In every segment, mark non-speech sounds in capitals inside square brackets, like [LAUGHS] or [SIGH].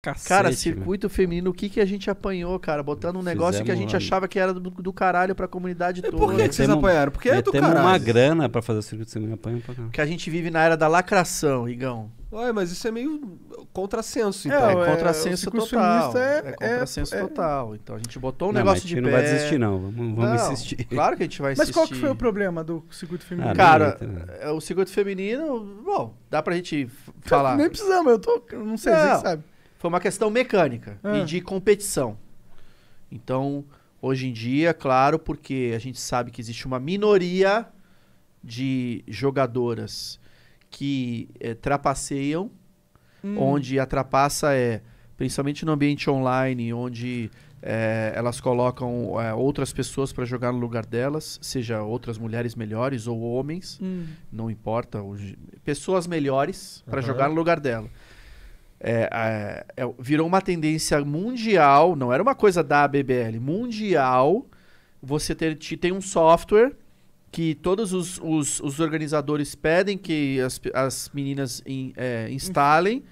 Cacete, cara, circuito meu. feminino, o que, que a gente apanhou, cara? Botando um negócio Fizemos que a gente uma... achava que era do, do caralho pra comunidade toda. por que, que vocês apanharam? Porque é do caralho. uma grana pra fazer o circuito feminino, apanha pra caralho. Porque a gente vive na era da lacração, Igão. Ué, mas isso é meio contrassenso, é, então. É, é contrassenso é, total. É, é contrassenso é, total. Então a gente botou um não, negócio de A gente não vai desistir, não. Vamos, vamos não, insistir. Claro que a gente vai insistir. Mas qual que foi o problema do circuito feminino? Ah, cara, é, o circuito feminino, bom, dá pra gente falar. Nem precisamos, eu tô. Não sei, é. você sabe. Foi uma questão mecânica e ah. de competição. Então, hoje em dia, claro, porque a gente sabe que existe uma minoria de jogadoras que é, trapaceiam, hum. onde a trapaça é principalmente no ambiente online, onde é, elas colocam é, outras pessoas para jogar no lugar delas, seja outras mulheres melhores ou homens, hum. não importa, pessoas melhores para uhum. jogar no lugar dela. É, é, virou uma tendência mundial, não era uma coisa da BBL, mundial, você ter, tem um software que todos os, os, os organizadores pedem que as, as meninas in, é, instalem,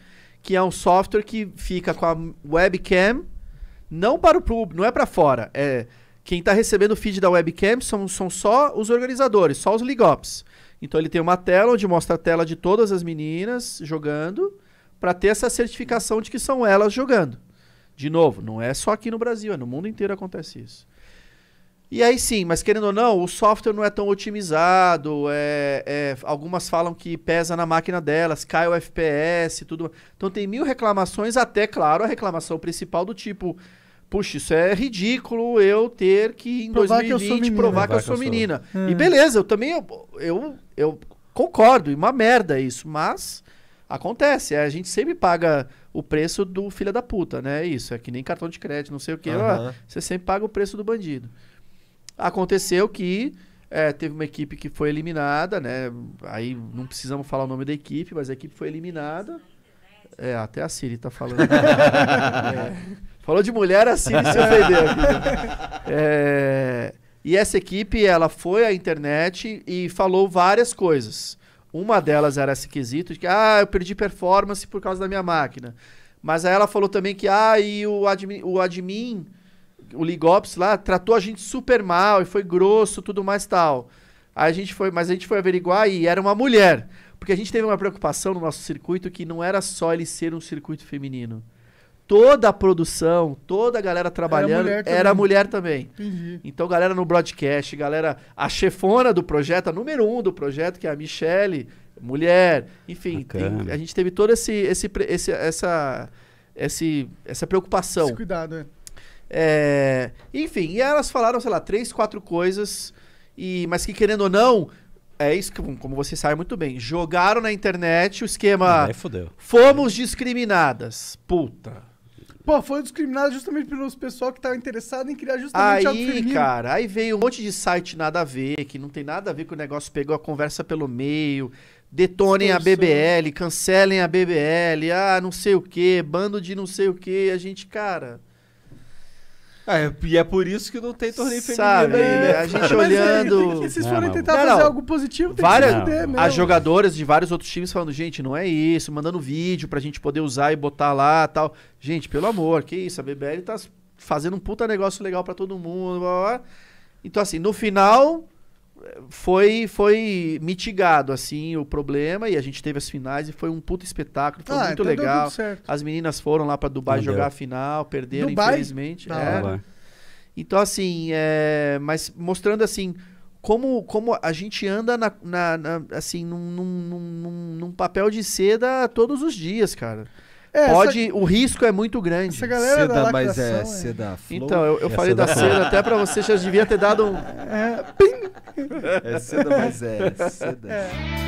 que é um software que fica com a webcam, não para o público, não é para fora, é quem está recebendo o feed da webcam são, são só os organizadores, só os ligops. Então ele tem uma tela onde mostra a tela de todas as meninas jogando para ter essa certificação de que são elas jogando. De novo, não é só aqui no Brasil, é no mundo inteiro acontece isso. E aí sim, mas querendo ou não, o software não é tão otimizado, é, é, algumas falam que pesa na máquina delas, cai o FPS, tudo. Então tem mil reclamações, até, claro, a reclamação principal do tipo, puxa, isso é ridículo eu ter que em provar 2020 provar que eu sou menina. Eu sou menina. É. E beleza, eu também eu, eu, eu concordo, e uma merda isso, mas Acontece, é, a gente sempre paga o preço do filho da puta, né? É isso, é que nem cartão de crédito, não sei o que. Uhum. você sempre paga o preço do bandido. Aconteceu que é, teve uma equipe que foi eliminada, né? Aí não precisamos falar o nome da equipe, mas a equipe foi eliminada. É, até a Siri tá falando. [LAUGHS] é. Falou de mulher, a Siri se ofendeu. Né? É, e essa equipe, ela foi à internet e falou várias coisas. Uma delas era esse quesito de que, ah, eu perdi performance por causa da minha máquina. Mas aí ela falou também que, ah, e o admin, o, admin, o Ligops lá, tratou a gente super mal e foi grosso, tudo mais tal. Aí a gente foi, mas a gente foi averiguar e era uma mulher. Porque a gente teve uma preocupação no nosso circuito que não era só ele ser um circuito feminino toda a produção, toda a galera trabalhando era mulher também. Era mulher também. Entendi. Então, galera no broadcast, galera, a chefona do projeto, a número um do projeto, que é a Michelle, mulher, enfim, tem, a gente teve todo esse, esse, esse essa, esse, essa preocupação. Esse cuidado, né? É, enfim, e elas falaram, sei lá, três, quatro coisas, e mas que querendo ou não, é isso que, como você sabe muito bem, jogaram na internet o esquema. Aí fodeu. Fomos discriminadas. Puta. Pô, foi discriminado justamente pelos pessoal que tava interessado em criar justamente aí, algo Aí, cara, aí veio um monte de site nada a ver, que não tem nada a ver com o negócio, pegou a conversa pelo meio, detonem a BBL, cancelem a BBL, ah, não sei o que, bando de não sei o que, a gente, cara... Ah, é, e é por isso que não tem torneio Sabe, feminino sabe né? né? A gente [LAUGHS] Mas, olhando. Aí, que, se vocês forem tentar não, fazer não. algo positivo, tem Várias... que mesmo. As jogadoras de vários outros times falando, gente, não é isso, mandando vídeo pra gente poder usar e botar lá tal. Gente, pelo amor, que isso, a BBL tá fazendo um puta negócio legal pra todo mundo. Blá, blá, blá. Então, assim, no final, foi foi mitigado assim o problema e a gente teve as finais e foi um puta espetáculo foi ah, muito então legal as meninas foram lá para Dubai Não jogar deu. a final perderam Dubai? infelizmente é. então assim é... mas mostrando assim como, como a gente anda na, na, na assim num, num, num, num papel de seda todos os dias cara é, Pode, essa... o risco é muito grande. Essa galera seda, da lacração, mas é, é. seda flow. Então, eu, eu falei da seda até para você, já devia ter dado um, é, é, é, é, cedo, É seda, mas é seda. É.